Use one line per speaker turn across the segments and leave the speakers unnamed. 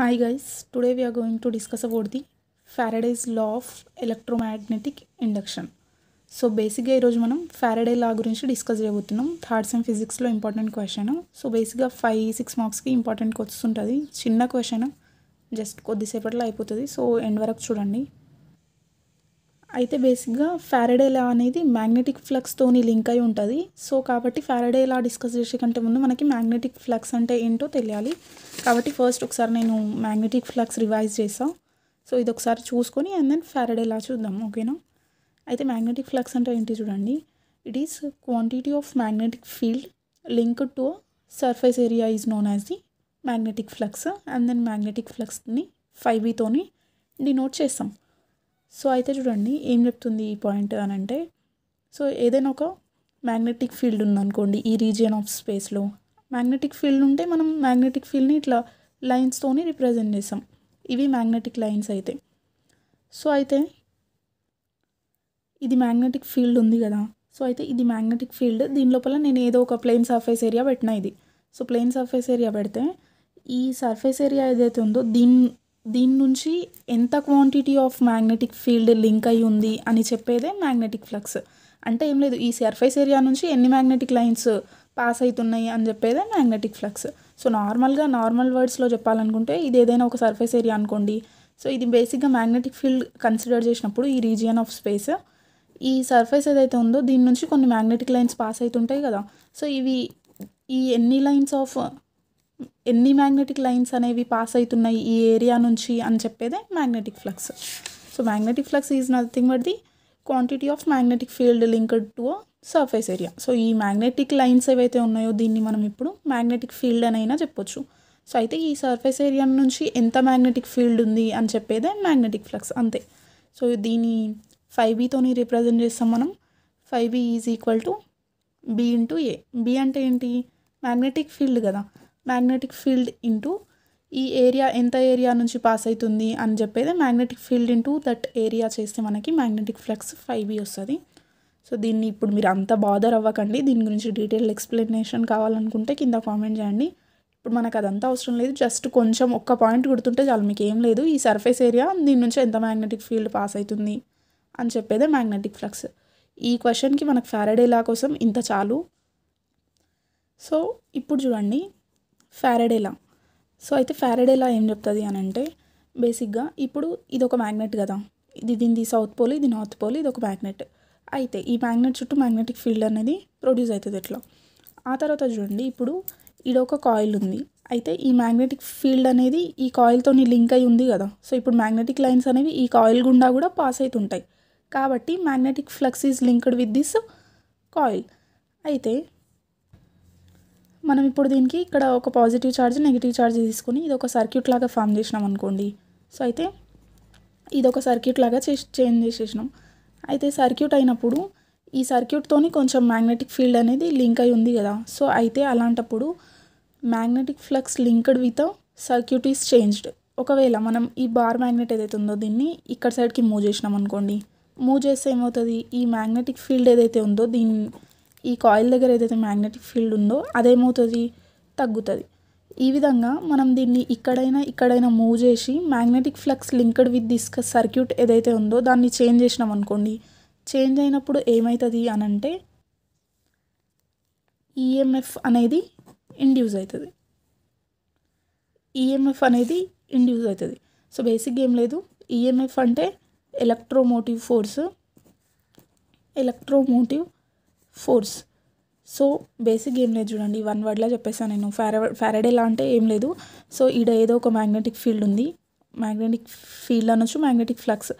Hi guys today we are going to discuss about Faraday's Faraday's of electromagnetic induction induction. So బేసిక్గా ఈరోజు మనం Faraday law గురించి discuss చేయబోతున్నాం thirds and ఫిజిక్స్లో important question so బేసిక్గా five six మార్క్స్కి important వస్తుంటుంది చిన్న క్వశ్చన్ జస్ట్ కొద్దిసేపట్లో అయిపోతుంది సో ఎండ్ వరకు చూడండి అయితే బేసిక్గా ఫ్యారడే లా అనేది మ్యాగ్నెటిక్ ఫ్లక్స్తోని లింక్ అయి ఉంటుంది సో కాబట్టి ఫారడే లా డిస్కస్ చేసే కంటే ముందు మనకి మ్యాగ్నెటిక్ ఫ్లక్స్ అంటే ఏంటో తెలియాలి కాబట్టి ఫస్ట్ ఒకసారి నేను మ్యాగ్నెటిక్ ఫ్లక్స్ రివైజ్ చేస్తాను సో ఇది ఒకసారి చూసుకొని అండ్ దెన్ ఫారడే లా చూద్దాం ఓకేనా అయితే మ్యాగ్నెటిక్ ఫ్లక్స్ అంటే ఏంటి చూడండి it is quantity of magnetic field link to surface area is known as the magnetic flux and then magnetic ఫ్లక్స్ని ఫైవ్ బీతోని డినోట్ చేస్తాం సో అయితే చూడండి ఏం చెప్తుంది ఈ పాయింట్ అని అంటే సో ఏదైనా ఒక మ్యాగ్నెటిక్ ఫీల్డ్ ఉందనుకోండి ఈ రీజియన్ ఆఫ్ స్పేస్లో మ్యాగ్నెటిక్ ఫీల్డ్ ఉంటే మనం మ్యాగ్నెటిక్ ఫీల్డ్ని ఇట్లా లైన్స్తోని రిప్రజెంట్ చేస్తాం ఇవి మ్యాగ్నెటిక్ లైన్స్ అయితే సో అయితే ఇది మ్యాగ్నెటిక్ ఫీల్డ్ ఉంది కదా సో అయితే ఇది మ్యాగ్నెటిక్ ఫీల్డ్ దీని లోపల నేను ఏదో ఒక ప్లెయిన్ సర్ఫేస్ ఏరియా పెట్టిన ఇది సో ప్లెయిన్ సర్ఫేస్ ఏరియా పెడితే ఈ సర్ఫేస్ ఏరియా ఏదైతే ఉందో దీని దీని నుంచి ఎంత quantity of magnetic field link అయి ఉంది అని చెప్పేదే మ్యాగ్నెటిక్ ఫ్లక్స్ అంటే ఏం లేదు ఈ సర్ఫేస్ ఏరియా నుంచి ఎన్ని మ్యాగ్నెటిక్ లైన్స్ పాస్ అవుతున్నాయి అని చెప్పేదే మ్యాగ్నెటిక్ ఫ్లక్స్ సో నార్మల్గా నార్మల్ వర్డ్స్లో చెప్పాలనుకుంటే ఇది ఏదైనా ఒక సర్ఫేస్ ఏరియా అనుకోండి సో ఇది బేసిక్గా మ్యాగ్నెటిక్ ఫీల్డ్ కన్సిడర్ చేసినప్పుడు ఈ రీజియన్ ఆఫ్ స్పేస్ ఈ సర్ఫేస్ ఏదైతే ఉందో దీని నుంచి కొన్ని మ్యాగ్నెటిక్ లైన్స్ పాస్ అవుతుంటాయి కదా సో ఇవి ఈ ఎన్ని లైన్స్ ఆఫ్ ఎన్ని మ్యాగ్నెటిక్ లైన్స్ అనేవి పాస్ అవుతున్నాయి ఈ ఏరియా నుంచి అని చెప్పేదే magnetic flux so magnetic flux is nothing but the quantity of magnetic field linked to surface area so ఈ మ్యాగ్నెటిక్ లైన్స్ ఏవైతే ఉన్నాయో దీన్ని మనం ఇప్పుడు మ్యాగ్నెటిక్ ఫీల్డ్ అనైనా చెప్పొచ్చు సో అయితే ఈ సర్ఫేస్ ఏరియా నుంచి ఎంత మ్యాగ్నెటిక్ ఫీల్డ్ ఉంది అని చెప్పేదే మ్యాగ్నెటిక్ ఫ్లక్స్ అంతే సో దీన్ని ఫైవ్ బీతోని రిప్రజెంట్ చేస్తాం మనం five B is equal to B into A B అంటే ఏంటి మ్యాగ్నెటిక్ ఫీల్డ్ కదా మ్యాగ్నెటిక్ ఫీల్డ్ ఇంటూ ఈ ఏరియా ఎంత ఏరియా నుంచి పాస్ అవుతుంది అని చెప్పేది magnetic field into that area చేస్తే మనకి మ్యాగ్నెటిక్ ఫ్లెక్స్ ఫైవ్ బీ వస్తుంది సో దీన్ని ఇప్పుడు మీరు అంత బాదర్ అవ్వకండి దీని గురించి డీటెయిల్ ఎక్స్ప్లెనేషన్ కావాలనుకుంటే కింద కామెంట్ చేయండి ఇప్పుడు మనకు అదంతా అవసరం లేదు జస్ట్ కొంచెం ఒక్క పాయింట్ గుర్తుంటే చాలు మీకు ఏం లేదు ఈ సర్ఫేస్ ఏరియా దీని నుంచి ఎంత మ్యాగ్నెటిక్ ఫీల్డ్ పాస్ అవుతుంది అని చెప్పేదే మ్యాగ్నెటిక్ ఫ్లక్స్ ఈ క్వశ్చన్కి మనకు ఫ్యారడేలా లా కోసం ఇంత చాలు సో ఇప్పుడు చూడండి ఫ్యారడేలా సో అయితే ఫ్యారడేలా ఏం చెప్తుంది అని అంటే బేసిక్గా ఇప్పుడు ఇది ఒక మ్యాగ్నెట్ కదా ఇది దీనిది సౌత్ పోల్ ఇది నార్త్ పోల్ ఇది ఒక మ్యాగ్నెట్ అయితే ఈ మ్యాగ్నెట్ చుట్టూ మ్యాగ్నెటిక్ ఫీల్డ్ అనేది ప్రొడ్యూస్ అవుతుంది ఎట్లా ఆ తర్వాత చూడండి ఇప్పుడు ఈడ ఒక కాయిల్ ఉంది అయితే ఈ మ్యాగ్నెటిక్ ఫీల్డ్ అనేది ఈ కాయిల్తో లింక్ అయి ఉంది కదా సో ఇప్పుడు మ్యాగ్నెటిక్ లైన్స్ అనేవి ఈ కాయిల్ గుండా కూడా పాస్ అవుతుంటాయి కాబట్టి magnetic flux is linked with this coil అయితే మనం ఇప్పుడు దీనికి ఇక్కడ ఒక పాజిటివ్ ఛార్జ్ నెగిటివ్ ఛార్జ్ తీసుకుని ఇది ఒక సర్క్యూట్ లాగా ఫామ్ చేసినాం అనుకోండి సో అయితే ఇది ఒక సర్క్యూట్ లాగా చే చేంజ్ చేసేసినాం అయితే సర్క్యూట్ అయినప్పుడు ఈ సర్క్యూట్తోని కొంచెం మ్యాగ్నెటిక్ ఫీల్డ్ అనేది లింక్ అయి ఉంది కదా సో అయితే అలాంటప్పుడు magnetic flux linked with circuit is changed ఒకవేళ మనం ఈ బార్ మ్యాగ్నెట్ ఏదైతే ఉందో దీన్ని ఇక్కడ సైడ్కి మూవ్ చేసినాం అనుకోండి మూవ్ చేస్తే ఏమవుతుంది ఈ మ్యాగ్నెటిక్ ఫీల్డ్ ఏదైతే ఉందో దీని ఈ కాయిల్ దగ్గర ఏదైతే మ్యాగ్నెటిక్ ఫీల్డ్ ఉందో అదేమవుతుంది తగ్గుతుంది ఈ విధంగా మనం దీన్ని ఇక్కడైనా ఇక్కడైనా మూవ్ చేసి magnetic flux linked with this circuit ఏదైతే ఉందో దాన్ని చేంజ్ చేసినాం అనుకోండి చేంజ్ అయినప్పుడు ఏమవుతుంది అని అంటే ఈఎంఎఫ్ e అనేది ఇండ్యూస్ అవుతుంది ఈఎంఎఫ్ అనేది ఇండ్యూస్ అవుతుంది సో బేసిక్గా ఏం లేదు ఈఎంఎఫ్ e అంటే electromotive force electromotive force so basic ఏం లేదు చూడండి వన్ వర్డ్లో చెప్పేసాను నేను ఫార ఫ్యారడేలా అంటే ఏం లేదు సో ఈడ ఏదో ఒక మ్యాగ్నెటిక్ ఫీల్డ్ ఉంది మ్యాగ్నెటిక్ ఫీల్డ్ అనొచ్చు మ్యాగ్నెటిక్ ఫ్లక్స్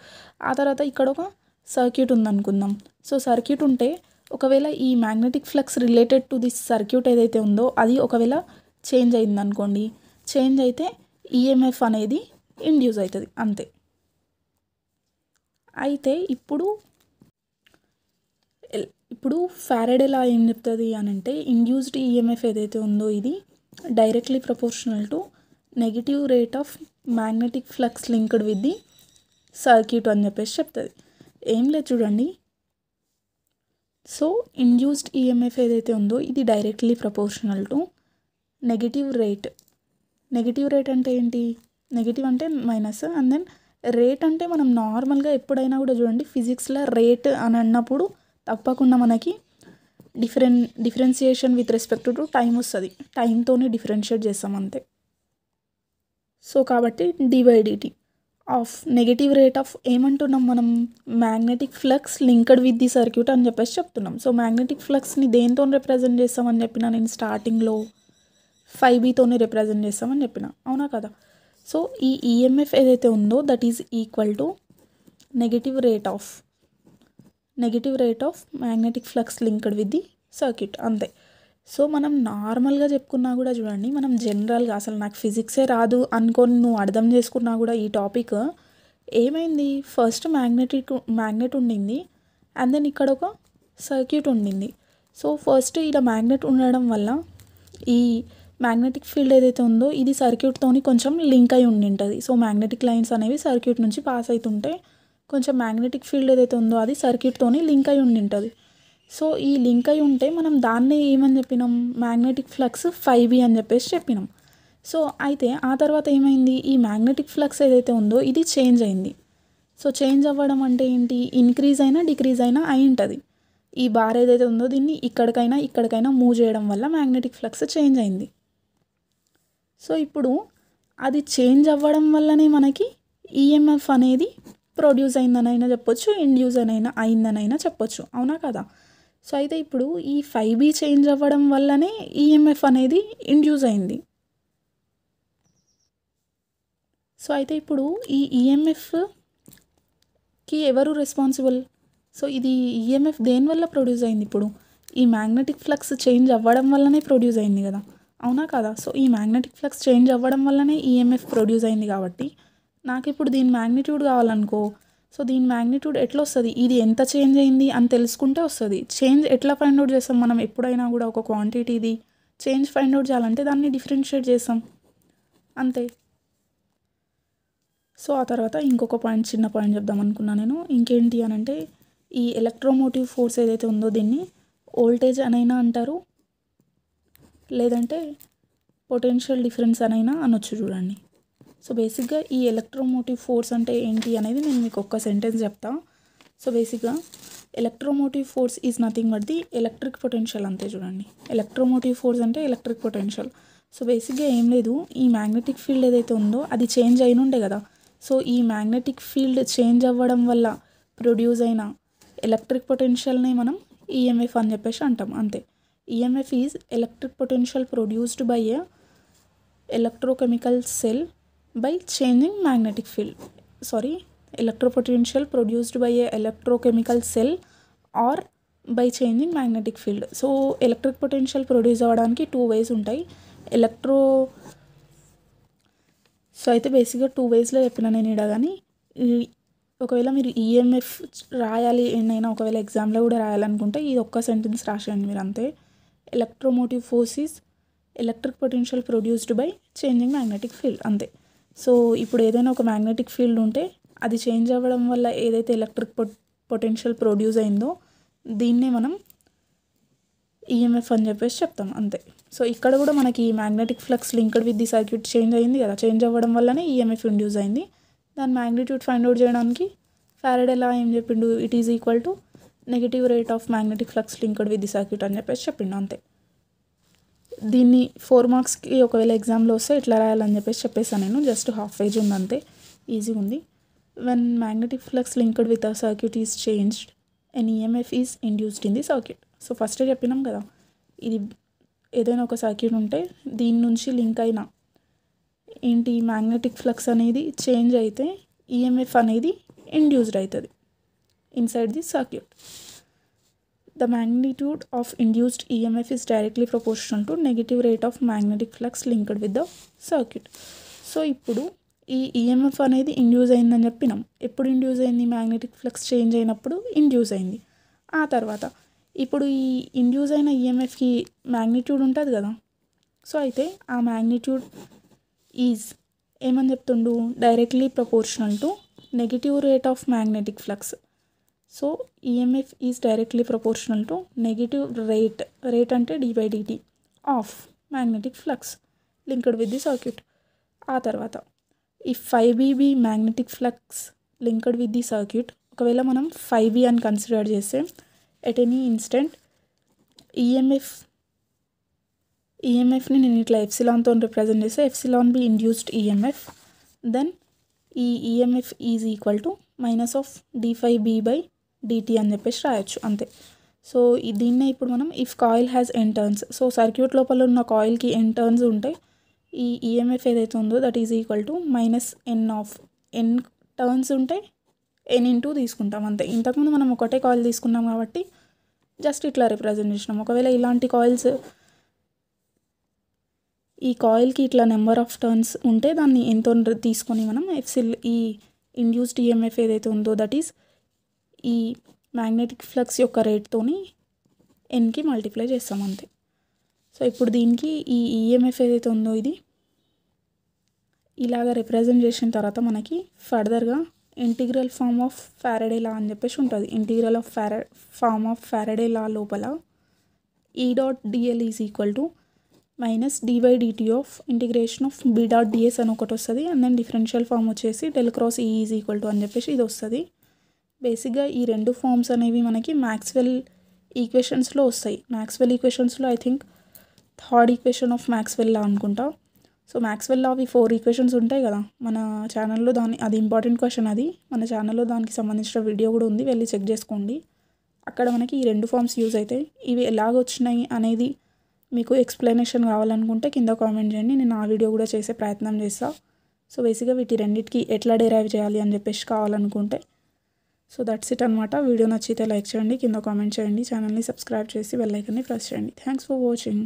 ఆ తర్వాత ఇక్కడ ఒక సర్క్యూట్ ఉందనుకుందాం సో సర్క్యూట్ ఉంటే ఒకవేళ ఈ magnetic flux related to this circuit ఏదైతే ఉందో అది ఒకవేళ చేంజ్ అయింది అనుకోండి చేంజ్ అయితే ఈఎంఎఫ్ e అనేది ఇండ్యూస్ అవుతుంది అంతే అయితే ఇప్పుడు ఇప్పుడు ఫ్యారడే ఏం చెప్తుంది అని అంటే ఇండ్యూస్డ్ ఈఎంఎఫ్ e ఏదైతే ఉందో ఇది directly proportional to negative rate of magnetic flux linked with the circuit అని చెప్పేసి చెప్తుంది ఏం లేదు చూడండి సో ఇండ్యూస్డ్ ఈఎంఎఫ్ ఏదైతే ఉందో ఇది directly proportional to negative rate negative rate అంటే ఏంటి నెగిటివ్ అంటే మైనస్ అండ్ దెన్ రేట్ అంటే మనం నార్మల్గా ఎప్పుడైనా కూడా చూడండి ఫిజిక్స్లో రేట్ అని అన్నప్పుడు తప్పకుండా మనకి డిఫరెన్ differentiation with respect to time వస్తుంది టైంతోనే డిఫరెన్షియేట్ చేస్తాం అంతే సో కాబట్టి డివైడిటీ ఆఫ్ నెగటివ్ రేట్ ఆఫ్ ఏమంటున్నాం మనం magnetic flux linked with the circuit అని చెప్పేసి చెప్తున్నాం సో మ్యాగ్నెటిక్ ఫ్లక్స్ని దేంతో రిప్రజెంట్ చేస్తామని చెప్పిన నేను స్టార్టింగ్లో ఫైవ్ బీతోనే రిప్రజెంట్ చేస్తామని చెప్పిన అవునా కదా సో ఈ ఈఎంఎఫ్ e ఏదైతే ఉందో that is equal to negative rate of negative rate of magnetic flux linked with the circuit అంతే సో మనం నార్మల్గా చెప్పుకున్నా కూడా చూడండి మనం జనరల్గా అసలు నాకు ఫిజిక్సే రాదు అనుకొని నువ్వు అర్థం చేసుకున్నా కూడా ఈ టాపిక్ ఏమైంది ఫస్ట్ మ్యాగ్నెటిక్ మ్యాగ్నెట్ ఉండింది అండ్ దెన్ ఇక్కడ ఒక సర్క్యూట్ ఉండింది సో ఫస్ట్ ఇలా మ్యాగ్నెట్ ఉండడం వల్ల ఈ మ్యాగ్నెటిక్ ఫీల్డ్ ఏదైతే ఉందో ఇది సర్క్యూట్తోని కొంచెం లింక్ అయి ఉండి ఉంటుంది సో మ్యాగ్నెటిక్ లైన్స్ అనేవి సర్క్యూట్ నుంచి పాస్ అవుతుంటే కొంచెం మ్యాగ్నెటిక్ ఫీల్డ్ ఏదైతే ఉందో అది సర్క్యూట్తోని లింక్ అయి ఉండి ఉంటుంది సో ఈ లింక్ అయి ఉంటే మనం దాన్నే ఏమని చెప్పినాం మ్యాగ్నెటిక్ ఫ్లక్స్ ఫైవ్ బి అని చెప్పేసి చెప్పినాం సో అయితే ఆ తర్వాత ఏమైంది ఈ మ్యాగ్నెటిక్ ఫ్లక్స్ ఏదైతే ఉందో ఇది చేంజ్ అయింది సో చేంజ్ అవ్వడం అంటే ఏంటి ఇంక్రీజ్ అయినా డిక్రీజ్ అయినా అయి ఉంటుంది ఈ బార్ ఏదైతే ఉందో దీన్ని ఇక్కడికైనా ఇక్కడికైనా మూవ్ చేయడం వల్ల మ్యాగ్నెటిక్ ఫ్లక్స్ చేంజ్ అయింది సో ఇప్పుడు అది చేంజ్ అవ్వడం వల్లనే మనకి ఈఎంఎఫ్ e అనేది ప్రొడ్యూస్ అయిందనైనా చెప్పొచ్చు అని అయినా అనైనా అయిందనైనా చెప్పొచ్చు అవునా కదా సో అయితే ఇప్పుడు ఈ ఫైవ్ బి చేంజ్ అవ్వడం వల్లనే ఈఎంఎఫ్ e అనేది ఇండ్యూస్ అయింది సో అయితే ఇప్పుడు ఈ ఈఎంఎఫ్కి e ఎవరు రెస్పాన్సిబుల్ సో ఇది ఈఎంఎఫ్ e దేనివల్ల ప్రొడ్యూస్ అయింది ఇప్పుడు ఈ మ్యాగ్నెటిక్ ఫ్లక్స్ చేంజ్ అవ్వడం వల్లనే ప్రొడ్యూస్ అయింది కదా అవునా కదా సో ఈ మ్యాగ్నెటిక్ ఫ్లక్స్ చేంజ్ అవ్వడం వల్లనే ఈఎంఎఫ్ ప్రొడ్యూస్ అయింది కాబట్టి నాకు ఇప్పుడు దీని మ్యాగ్నిట్యూడ్ కావాలనుకో సో దీని మ్యాగ్నిట్యూడ్ ఎట్లా వస్తుంది ఇది ఎంత చేంజ్ అయింది అని తెలుసుకుంటే వస్తుంది చేంజ్ ఎట్లా ఫైండ్ అవుట్ చేస్తాం మనం ఎప్పుడైనా కూడా ఒక క్వాంటిటీది చేంజ్ ఫైండ్ అవుట్ చేయాలంటే దాన్ని డిఫరెన్షియేట్ చేస్తాం అంతే సో ఆ తర్వాత ఇంకొక పాయింట్ చిన్న పాయింట్ చెప్దాం అనుకున్నా నేను ఇంకేంటి అని అంటే ఈ ఎలక్ట్రోమోటివ్ ఫోర్స్ ఏదైతే ఉందో దీన్ని ఓల్టేజ్ అనైనా అంటారు లేదంటే పొటెన్షియల్ డిఫరెన్స్ అనైనా అనొచ్చు చూడండి సో బేసిక్గా ఈ ఎలక్ట్రోమోటివ్ ఫోర్స్ అంటే ఏంటి అనేది నేను మీకు ఒక్క సెంటెన్స్ చెప్తా సో బేసిక్గా electromotive force is nothing but the electric potential అంతే చూడండి ఎలక్ట్రోమోటివ్ ఫోర్స్ అంటే ఎలక్ట్రిక్ పొటెన్షియల్ సో బేసిక్గా ఏం లేదు ఈ మ్యాగ్నెటిక్ ఫీల్డ్ ఏదైతే ఉందో అది చేంజ్ అయిన ఉండే కదా సో ఈ మ్యాగ్నెటిక్ ఫీల్డ్ చేంజ్ అవ్వడం వల్ల ప్రొడ్యూస్ అయిన ఎలక్ట్రిక్ పొటెన్షియల్ని మనం ఈఎంఎఫ్ e అని చెప్పేసి అంటాం అంతే EMF is electric potential produced by a electrochemical cell by changing magnetic field sorry electropotential produced by a electrochemical cell or by changing magnetic field so electric potential produce అవ్వడానికి two ways ఉంటాయి electro so అయితే బేసిక్గా two వేస్లో చెప్పిన నేను ఇడ కానీ ఒకవేళ మీరు ఈఎంఎఫ్ e రాయాలి ఏమైనా ఒకవేళ ఎగ్జామ్లో కూడా రాయాలనుకుంటే ఇది ఒక్క సెంటెన్స్ రాసేయండి మీరు అంతే electromotive forces electric potential produced by changing magnetic field అంతే సో ఇప్పుడు ఏదైనా ఒక మ్యాగ్నెటిక్ ఫీల్డ్ ఉంటే అది చేంజ్ అవ్వడం వల్ల ఏదైతే ఎలక్ట్రిక్ పొటెన్షియల్ ప్రొడ్యూస్ అయిందో దీన్నే మనం ఈఎంఎఫ్ e అని చెప్పేసి చెప్తాం అంతే సో ఇక్కడ కూడా మనకి magnetic flux linked with the circuit change అయింది కదా చేంజ్ అవ్వడం వల్లనే ఈఎంఎఫ్ e ఇండ్యూస్ అయింది దాని మ్యాగ్నిట్యూడ్ ఫైండ్ అవుట్ చేయడానికి ఫ్యారడ్ ఎలా ఏం చెప్పిండు it is equal to negative rate of magnetic flux linked with the circuit అని చెప్పేసి చెప్పిండు అంతే దీన్ని ఫోర్ మార్క్స్కి ఒకవేళ ఎగ్జామ్లో వస్తే ఇట్లా రాయాలని చెప్పేసి చెప్పేసాను నేను జస్ట్ హాఫ్ పేజ్ ఉందంతే ఈజీగా ఉంది when magnetic flux linked with a circuit is changed and EMF is induced in the circuit so ఫస్టే చెప్పినాం కదా ఇది ఏదైనా ఒక సర్క్యూట్ ఉంటే దీని నుంచి లింక్ అయిన ఏంటి మ్యాగ్నెటిక్ ఫ్లక్స్ అనేది చేంజ్ అయితే ఈఎంఎఫ్ e అనేది ఇండ్యూస్డ్ అవుతుంది ఇన్సైడ్ ది సర్క్యూట్ the magnitude of induced EMF is directly proportional to negative rate of magnetic flux linked with the circuit. So ఇప్పుడు ఈ ఈఎంఎఫ్ e అనేది ఇండ్యూస్ అయిందని చెప్పినాం ఎప్పుడు ఇండ్యూస్ అయింది మ్యాగ్నెటిక్ ఫ్లక్స్ చేంజ్ అయినప్పుడు ఇండ్యూస్ అయింది ఆ తర్వాత ఇప్పుడు ఈ ఇండ్యూస్ అయిన ఈఎంఎఫ్కి మ్యాగ్నిట్యూడ్ ఉంటుంది కదా సో అయితే ఆ మ్యాగ్నిట్యూడ్ ఈజ్ ఏమని చెప్తుండు directly proportional to negative rate of magnetic flux so EMF is directly proportional to negative rate rate అంటే D DT of magnetic flux linked with the circuit ఆ తర్వాత ఈ five BB magnetic flux linked with the circuit ఒకవేళ మనం five B అని consider చేస్తే at any instant EMF ఈఎంఎఫ్ని నేను ఇట్లా ఎఫ్సిలాన్తో రిప్రజెంట్ చేస్తే epsilon B induced EMF then ఈ EMF is equal to minus of D five B by DT అని చెప్పేసి రాయొచ్చు అంతే సో దీన్నే ఇప్పుడు మనం if coil has N turns so circuit లోపల ఉన్న కాయిల్కి ఎన్ టర్న్స్ ఈ ఈఎంఎఫ్ e ఏదైతే ఉందో that is equal to minus N of N turns ఉంటే ఎన్ ఇన్ టూ తీసుకుంటాం అంతే ఇంతకుముందు మనం ఒకటే కాయిల్ తీసుకున్నాం కాబట్టి జస్ట్ ఇట్లా రిప్రజెంట్ చేసినాం ఒకవేళ ఇలాంటి కాయిల్స్ ఈ కాయిల్కి ఇట్లా నెంబర్ ఆఫ్ టర్న్స్ ఉంటే దాన్ని ఎంతో తీసుకొని మనం ఎఫ్సిల్ ఈ ఇండ్యూస్డ్ ఈఎంఎఫ్ ఏదైతే ఉందో దట్ ఈస్ ఈ మ్యాగ్నెటిక్ ఫ్లక్స్ యొక్క రేట్తోని ఎన్కి మల్టిప్లై చేస్తాం అంతే సో ఇప్పుడు దీనికి ఈ ఈఎంఎఫ్ e ఏదైతే ఉందో ఇది ఇలాగ రిప్రజెంట్ చేసిన తర్వాత మనకి ఫర్దర్గా integral form of Faraday law అని చెప్పేసి ఉంటుంది ఇంటిగ్రల్ ఆఫ్ ఫ్యార ఫామ్ ఆఫ్ ఫ్యారడే లా లోపల E dot DL is equal to minus డివై DT of integration of B dot DS అని ఒకటి వస్తుంది అండ్ దెన్ డిఫరెన్షియల్ ఫామ్ వచ్చేసి del cross E is equal to అని చెప్పేసి ఇది వస్తుంది బేసిక్గా ఈ రెండు ఫామ్స్ అనేవి మనకి మ్యాక్స్వెల్ ఈక్వేషన్స్లో వస్తాయి మ్యాక్స్వెల్ ఈక్వేషన్స్లో I think third equation of Maxwell law అనుకుంటా సో మ్యాక్స్వెల్ లా అవి ఫోర్ ఈక్వేషన్స్ ఉంటాయి కదా మన ఛానల్లో దాని అది ఇంపార్టెంట్ క్వశ్చన్ అది మన ఛానల్లో దానికి సంబంధించిన వీడియో కూడా ఉంది వెళ్ళి చెక్ చేసుకోండి అక్కడ మనకి ఈ రెండు ఫామ్స్ యూజ్ అవుతాయి ఇవి ఎలాగొచ్చినాయి అనేది మీకు ఎక్స్ప్లెనేషన్ కావాలనుకుంటే కింద కామెంట్ చేయండి నేను ఆ వీడియో కూడా చేసే ప్రయత్నం చేస్తాను సో బేసిక్గా వీటి రెండింటికి ఎట్లా డెరైవ్ చేయాలి అని చెప్పేసి కావాలనుకుంటే సో దట్స్ ఇట్ అనమాట వీడియో నచ్చితే లైక్ చేయండి కింద కామెంట్ చేయండి ఛానల్ని సబ్స్క్రైబ్ చేసి బెల్లైకన్ని ప్రెస్ చేయండి థ్యాంక్స్ ఫర్ వాచింగ్